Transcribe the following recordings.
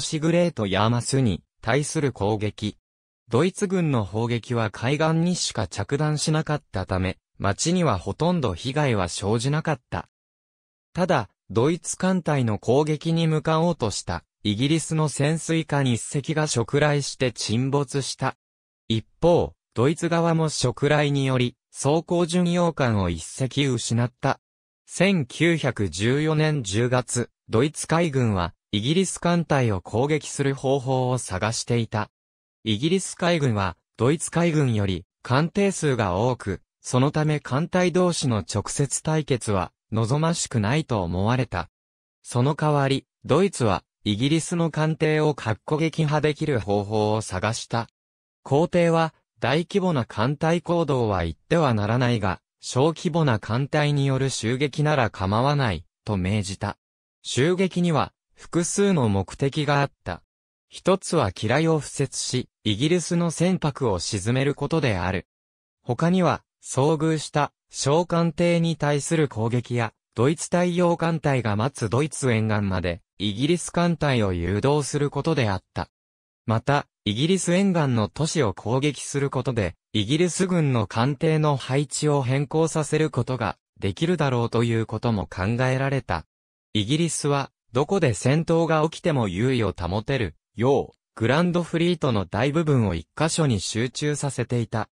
シグレート・ヤーマスに対する攻撃。ドイツ軍の砲撃は海岸にしか着弾しなかったため、町にはほとんど被害は生じなかった。ただ、ドイツ艦隊の攻撃に向かおうとした、イギリスの潜水艦一隻が触雷して沈没した。一方、ドイツ側も触雷により、装甲巡洋艦を一隻失った。1914年10月、ドイツ海軍は、イギリス艦隊を攻撃する方法を探していた。イギリス海軍は、ドイツ海軍より艦艇数が多く、そのため艦隊同士の直接対決は望ましくないと思われた。その代わり、ドイツはイギリスの艦艇を格好撃破できる方法を探した。皇帝は大規模な艦隊行動は言ってはならないが、小規模な艦隊による襲撃なら構わない、と命じた。襲撃には複数の目的があった。一つは機雷を敷設し、イギリスの船舶を沈めることである。他には、遭遇した小艦艇に対する攻撃や、ドイツ太陽艦隊が待つドイツ沿岸まで、イギリス艦隊を誘導することであった。また、イギリス沿岸の都市を攻撃することで、イギリス軍の艦艇の配置を変更させることができるだろうということも考えられた。イギリスはどこで戦闘が起きても優位を保てる、よう、グランドフリートの大部分を一箇所に集中させていた。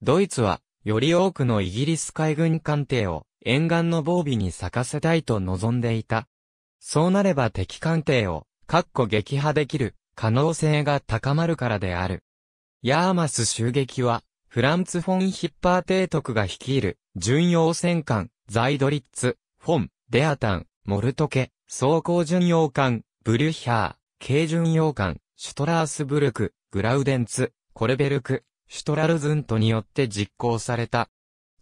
ドイツは、より多くのイギリス海軍艦艇を沿岸の防備に咲かせたいと望んでいた。そうなれば敵艦艇を、かっこ撃破できる可能性が高まるからである。ヤーマス襲撃は、フランツ・フォン・ヒッパー提督が率いる、巡洋戦艦、ザイドリッツ、フォン、デアタン、モルトケ、走行巡洋艦、ブリュヒャー、軽巡洋艦、シュトラースブルク、グラウデンツ、コルベルク、シュトラルズントによって実行された。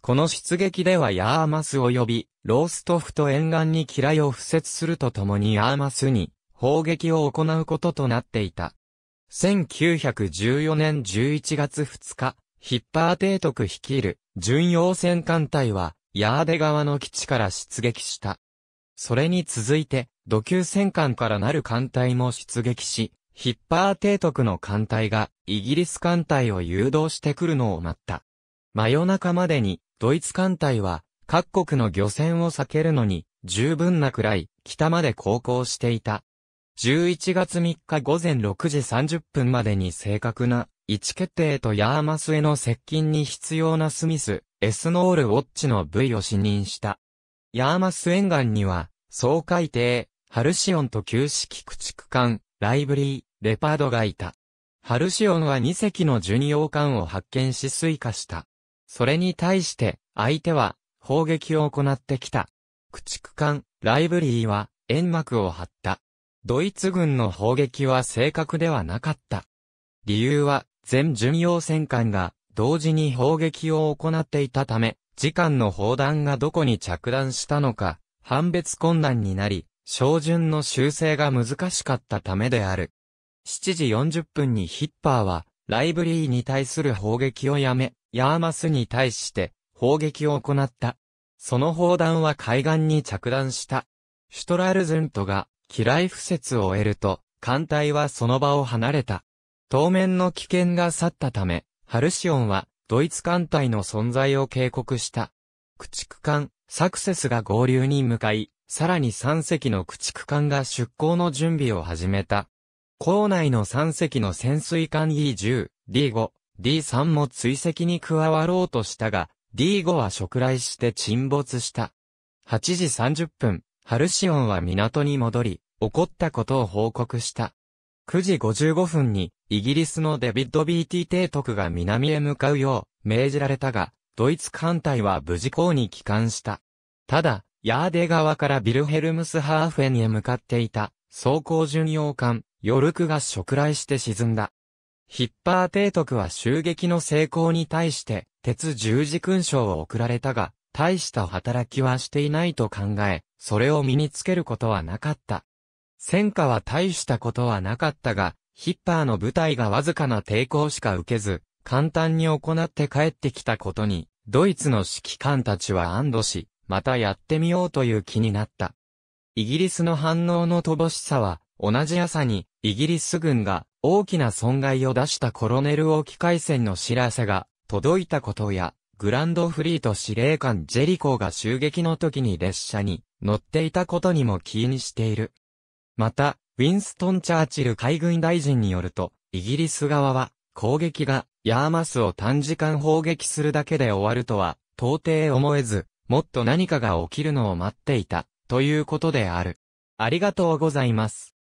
この出撃ではヤーマス及び、ローストフと沿岸に機雷を付設するとともにヤーマスに砲撃を行うこととなっていた。1914年11月2日、ヒッパー提督率いる巡洋戦艦隊は、ヤーデ川の基地から出撃した。それに続いて、土級戦艦からなる艦隊も出撃し、ヒッパー提督の艦隊が、イギリス艦隊を誘導してくるのを待った。真夜中までに、ドイツ艦隊は、各国の漁船を避けるのに、十分なくらい、北まで航行していた。11月3日午前6時30分までに正確な位置決定とヤーマスへの接近に必要なスミス、エスノールウォッチの部位を視認した。ヤーマス沿岸には、総海艇、ハルシオンと旧式駆逐艦、ライブリー、レパードがいた。ハルシオンは2隻の巡洋艦を発見し追加した。それに対して、相手は、砲撃を行ってきた。駆逐艦、ライブリーは、煙幕を張った。ドイツ軍の砲撃は正確ではなかった。理由は、全巡洋戦艦が、同時に砲撃を行っていたため、時間の砲弾がどこに着弾したのか、判別困難になり、照準の修正が難しかったためである。7時40分にヒッパーは、ライブリーに対する砲撃をやめ、ヤーマスに対して砲撃を行った。その砲弾は海岸に着弾した。シュトラルズントが、機雷不説を得ると、艦隊はその場を離れた。当面の危険が去ったため、ハルシオンは、ドイツ艦隊の存在を警告した。駆逐艦、サクセスが合流に向かい、さらに3隻の駆逐艦が出港の準備を始めた。港内の3隻の潜水艦 E10、D5、D3 も追跡に加わろうとしたが、D5 は触来して沈没した。8時30分、ハルシオンは港に戻り、起こったことを報告した。9時55分に、イギリスのデビッド・ bt 提督が南へ向かうよう、命じられたが、ドイツ艦隊は無事港に帰還した。ただ、ヤーデ側からビルヘルムスハーフェンへ向かっていた、装甲巡洋艦、ヨルクが触来して沈んだ。ヒッパー提督は襲撃の成功に対して、鉄十字勲章を贈られたが、大した働きはしていないと考え、それを身につけることはなかった。戦火は大したことはなかったが、ヒッパーの部隊がわずかな抵抗しか受けず、簡単に行って帰ってきたことに、ドイツの指揮官たちは安堵し、またやってみようという気になった。イギリスの反応の乏しさは、同じ朝に、イギリス軍が大きな損害を出したコロネル王機戦の知らせが届いたことや、グランドフリート司令官ジェリコーが襲撃の時に列車に乗っていたことにも気にしている。また、ウィンストン・チャーチル海軍大臣によると、イギリス側は、攻撃が、ヤーマスを短時間砲撃するだけで終わるとは、到底思えず、もっと何かが起きるのを待っていた、ということである。ありがとうございます。